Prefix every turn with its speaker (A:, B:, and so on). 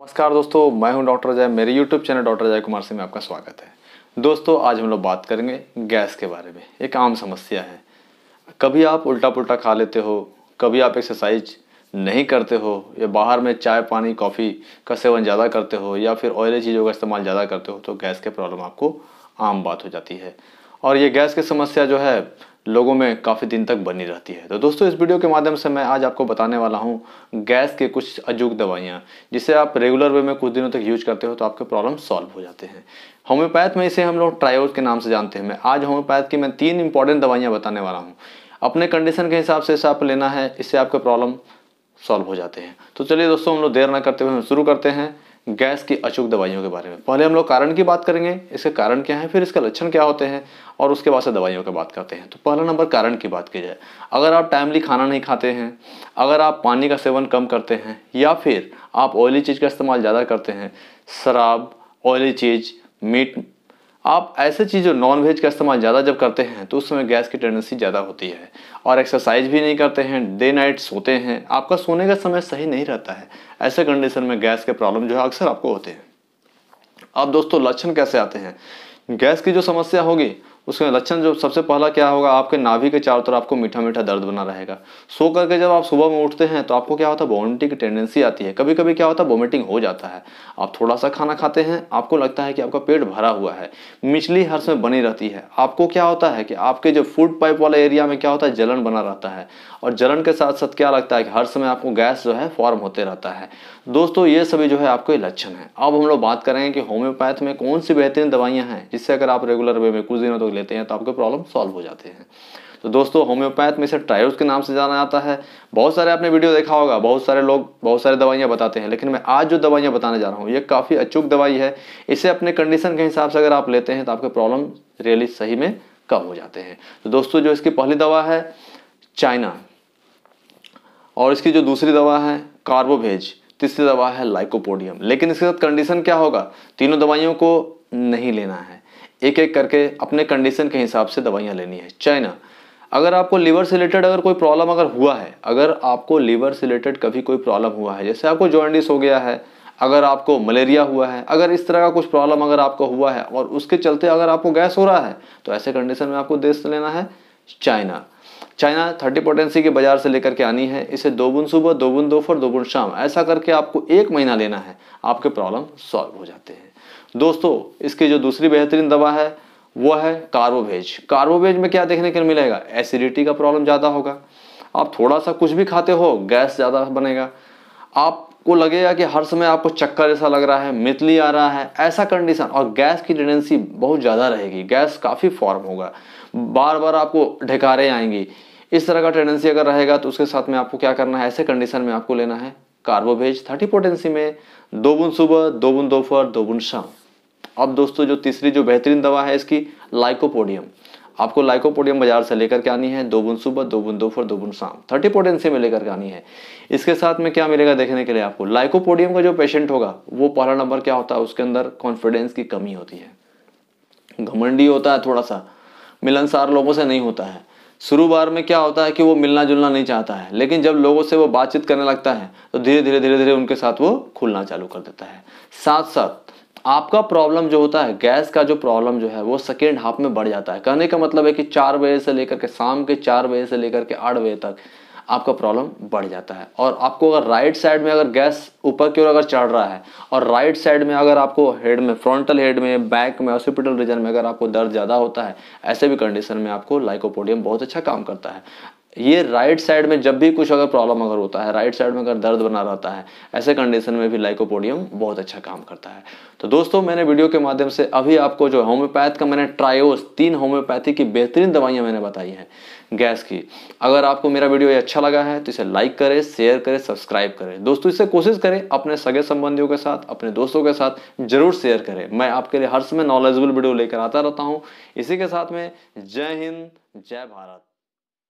A: नमस्कार दोस्तों मैं हूं डॉक्टर अजय मेरे YouTube channel doctor Ajay Kumar से में आपका स्वागत है दोस्तों आज हम लोग बात करेंगे गैस के बारे में एक आम समस्या है कभी आप उल्टा पुल्टा खा लेते हो कभी आप एक्सरसाइज नहीं करते हो या बाहर में चाय पानी कॉफ़ी का सेवन ज़्यादा करते हो या फिर ऑयली चीज़ों का इस्तेमाल ज़्यादा करते हो तो गैस के प्रॉब्लम आपको आम बात हो जाती है और ये गैस की समस्या जो है लोगों में काफ़ी दिन तक बनी रहती है तो दोस्तों इस वीडियो के माध्यम से मैं आज आपको बताने वाला हूँ गैस के कुछ अजूक दवाइयाँ जिसे आप रेगुलर वे में कुछ दिनों तक यूज करते हो तो आपके प्रॉब्लम सॉल्व हो जाते हैं होम्योपैथ में इसे हम लोग ट्रायोज के नाम से जानते हैं मैं आज होम्योपैथ की मैं तीन इंपॉर्टेंट दवाइयाँ बताने वाला हूँ अपने कंडीशन के हिसाब से इसे आप लेना है इससे आपके प्रॉब्लम सॉल्व हो जाते हैं तो चलिए दोस्तों हम लोग देर ना करते हुए हम शुरू करते हैं गैस की अचूक दवाइयों के बारे में पहले हम लोग कारण की बात करेंगे इसके कारण क्या है फिर इसके लक्षण क्या होते हैं और उसके बाद से दवाइयों की बात करते हैं तो पहला नंबर कारण की बात की जाए अगर आप टाइमली खाना नहीं खाते हैं अगर आप पानी का सेवन कम करते हैं या फिर आप ऑयली चीज़ का इस्तेमाल ज़्यादा करते हैं शराब ऑयली चीज़ मीट आप ऐसे चीज़ जो नॉन वेज का इस्तेमाल ज़्यादा जब करते हैं तो उस समय गैस की टेंडेंसी ज़्यादा होती है और एक्सरसाइज भी नहीं करते हैं डे नाइट सोते हैं आपका सोने का समय सही नहीं रहता है ऐसे कंडीशन में गैस के प्रॉब्लम जो है अक्सर आपको होते हैं अब दोस्तों लक्षण कैसे आते हैं गैस की जो समस्या होगी उसके लक्षण जो सबसे पहला क्या होगा आपके नाभि के चारों तरफ आपको मीठा मीठा दर्द बना रहेगा सो करके जब आप सुबह में उठते हैं तो आपको क्या होता है वॉमिटिंग की टेंडेंसी आती है कभी कभी क्या होता है वॉमिटिंग हो जाता है आप थोड़ा सा खाना खाते हैं आपको लगता है कि आपका पेट भरा हुआ है मिचली हर समय बनी रहती है आपको क्या होता है कि आपके जो फूड पाइप वाले एरिया में क्या होता है जलन बना रहता है और जलन के साथ साथ क्या लगता है कि हर समय आपको गैस जो है फॉर्म होते रहता है दोस्तों ये सभी जो है आपके लक्षण है अब हम लोग बात करेंगे कि होम्योपैथ में कौन सी बेहतरीन दवाइयाँ हैं जिससे अगर आप रेगुलर वे में कुछ दिनों तक तो लेते हैं तो आपके प्रॉब्लम सॉल्व हो जाते हैं तो दोस्तों होम्योपैथ में से ट्रायोस के नाम से जाना जाता है बहुत सारे आपने वीडियो देखा होगा बहुत सारे लोग बहुत सारे दवाइयाँ बताते हैं लेकिन मैं आज जो दवाइयाँ बताने जा रहा हूँ ये काफ़ी अचूक दवाई है इसे अपने कंडीशन के हिसाब से अगर आप लेते हैं तो आपके प्रॉब्लम रियली सही में कम हो जाते हैं तो दोस्तों जो इसकी पहली दवा है चाइना और इसकी जो दूसरी दवा है कार्बोभेज तीसरी दवा है लाइकोपोडियम लेकिन इसके साथ कंडीशन क्या होगा तीनों दवाइयों को नहीं लेना है एक एक करके अपने कंडीशन के हिसाब से दवाइयाँ लेनी है चाइना अगर आपको लीवर से रिलेटेड अगर कोई प्रॉब्लम अगर हुआ है अगर आपको लीवर से रिलेटेड कभी कोई प्रॉब्लम हुआ है जैसे आपको जॉइंडिस हो गया है अगर आपको मलेरिया हुआ है अगर इस तरह का कुछ प्रॉब्लम अगर आपको हुआ है और उसके चलते अगर आपको गैस हो रहा है तो ऐसे कंडीशन में आपको देश लेना है चाइना चाइना थर्टी पोटेंसी के बाजार से लेकर के आनी है इसे दो बुन सुबह दो बुन दोपहर दो बुन शाम ऐसा करके आपको एक महीना लेना है आपके प्रॉब्लम सॉल्व हो जाते हैं दोस्तों इसकी जो दूसरी बेहतरीन दवा है वो है कार्बोवेज कार्बोवेज में क्या देखने को मिलेगा एसिडिटी का प्रॉब्लम ज़्यादा होगा आप थोड़ा सा कुछ भी खाते हो गैस ज़्यादा बनेगा आपको लगेगा कि हर समय आपको चक्कर ऐसा लग रहा है मितली आ रहा है ऐसा कंडीशन और गैस की टेंडेंसी बहुत ज़्यादा रहेगी गैस काफ़ी फॉर्म होगा बार बार आपको ढेकारे आएंगी इस तरह का टेंडेंसी अगर रहेगा तो उसके साथ में आपको क्या करना है ऐसे कंडीशन में आपको लेना है कार्बोवेज थर्टी पोटेंसी में दो बुन सुबह दो बुन दोपहर दो बुन शाम अब दोस्तों जो तीसरी जो बेहतरीन दवा है इसकी लाइकोपोडियम आपको लाइकोपोडियम बाजार से लेकर के आनी है दो बुन सुबह दो बुन दोपहर दो बुन शाम थर्टी पोटेंसी में लेकर के आनी है इसके साथ में क्या मिलेगा देखने के लिए आपको लाइकोपोडियम का जो पेशेंट होगा वो पहला नंबर क्या होता है उसके अंदर कॉन्फिडेंस की कमी होती है घमंडी होता है थोड़ा सा मिलनसार लोगों से नहीं होता है शुरू बार में क्या होता है कि वो मिलना जुलना नहीं चाहता है लेकिन जब लोगों से वो बातचीत करने लगता है तो धीरे धीरे धीरे धीरे उनके साथ वो खुलना चालू कर देता है साथ साथ आपका प्रॉब्लम जो होता है गैस का जो प्रॉब्लम जो है वो सेकेंड हाफ में बढ़ जाता है कहने का मतलब है कि चार बजे से लेकर के शाम के चार बजे से लेकर के आठ बजे तक आपका प्रॉब्लम बढ़ जाता है और आपको अगर राइट साइड में अगर गैस ऊपर की ओर अगर चढ़ रहा है और राइट साइड में अगर आपको हेड में फ्रंटल हेड में बैक में हॉस्पिटल रीजन में अगर आपको दर्द ज़्यादा होता है ऐसे भी कंडीशन में आपको लाइकोपोडियम बहुत अच्छा काम करता है ये राइट साइड में जब भी कुछ अगर प्रॉब्लम अगर होता है राइट साइड में अगर दर्द बना रहता है ऐसे कंडीशन में भी लाइकोपोडियम बहुत अच्छा काम करता है तो दोस्तों मैंने वीडियो के माध्यम से अभी आपको जो होम्योपैथ का मैंने ट्रायोस तीन होम्योपैथी की बेहतरीन दवाइयां मैंने बताई हैं गैस की अगर आपको मेरा वीडियो ये अच्छा लगा है तो इसे लाइक करें शेयर करें सब्सक्राइब करें दोस्तों इससे कोशिश करें अपने सगे संबंधियों के साथ अपने दोस्तों के साथ जरूर शेयर करें मैं आपके लिए हर समय नॉलेजेबल वीडियो लेकर आता रहता हूँ इसी के साथ में जय हिंद जय भारत